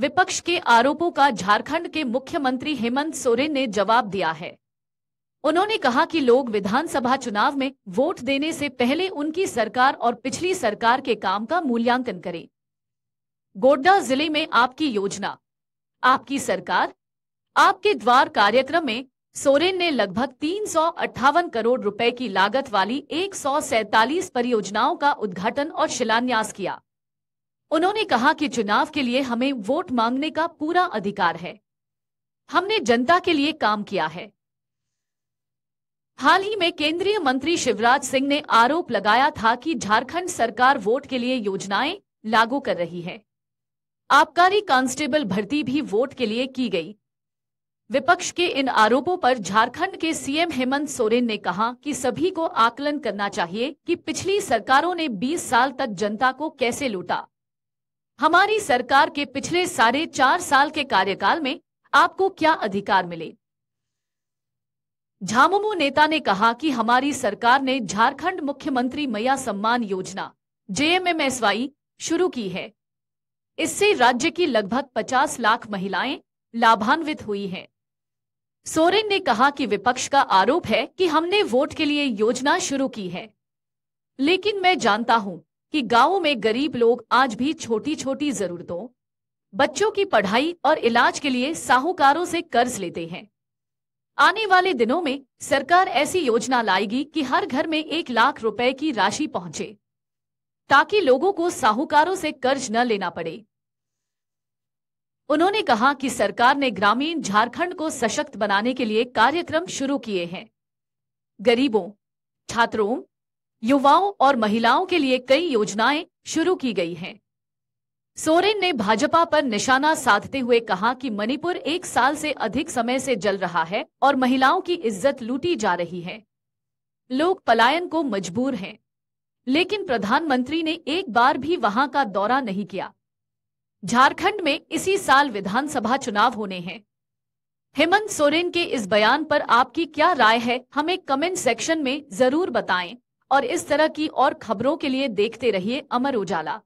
विपक्ष के आरोपों का झारखंड के मुख्यमंत्री हेमंत सोरेन ने जवाब दिया है उन्होंने कहा कि लोग विधानसभा चुनाव में वोट देने से पहले उनकी सरकार और पिछली सरकार के काम का मूल्यांकन करें गोड्डा जिले में आपकी योजना आपकी सरकार आपके द्वार कार्यक्रम में सोरेन ने लगभग तीन करोड़ रुपए की लागत वाली एक परियोजनाओं का उद्घाटन और शिलान्यास किया उन्होंने कहा कि चुनाव के लिए हमें वोट मांगने का पूरा अधिकार है हमने जनता के लिए काम किया है हाल ही में केंद्रीय मंत्री शिवराज सिंह ने आरोप लगाया था कि झारखंड सरकार वोट के लिए योजनाएं लागू कर रही है आबकारी कांस्टेबल भर्ती भी वोट के लिए की गई विपक्ष के इन आरोपों पर झारखंड के सीएम हेमंत सोरेन ने कहा कि सभी को आकलन करना चाहिए कि पिछली सरकारों ने 20 साल तक जनता को कैसे लूटा हमारी सरकार के पिछले साढ़े चार साल के कार्यकाल में आपको क्या अधिकार मिले झामुमो नेता ने कहा कि हमारी सरकार ने झारखंड मुख्यमंत्री मैया सम्मान योजना जेएमएमएसवाई शुरू की है इससे राज्य की लगभग 50 लाख महिलाएं लाभान्वित हुई हैं। सोरेन ने कहा कि विपक्ष का आरोप है कि हमने वोट के लिए योजना शुरू की है लेकिन मैं जानता हूं कि गांवों में गरीब लोग आज भी छोटी छोटी जरूरतों बच्चों की पढ़ाई और इलाज के लिए साहूकारों से कर्ज लेते हैं आने वाले दिनों में सरकार ऐसी योजना लाएगी कि हर घर में एक लाख रुपए की राशि पहुंचे ताकि लोगों को साहूकारों से कर्ज न लेना पड़े उन्होंने कहा कि सरकार ने ग्रामीण झारखंड को सशक्त बनाने के लिए कार्यक्रम शुरू किए हैं गरीबों छात्रों युवाओं और महिलाओं के लिए कई योजनाएं शुरू की गई हैं सोरेन ने भाजपा पर निशाना साधते हुए कहा कि मणिपुर एक साल से अधिक समय से जल रहा है और महिलाओं की इज्जत लूटी जा रही है लोग पलायन को मजबूर हैं लेकिन प्रधानमंत्री ने एक बार भी वहां का दौरा नहीं किया झारखंड में इसी साल विधानसभा चुनाव होने हैं हेमंत सोरेन के इस बयान पर आपकी क्या राय है हमें कमेंट सेक्शन में जरूर बताएं और इस तरह की और खबरों के लिए देखते रहिए अमर उजाला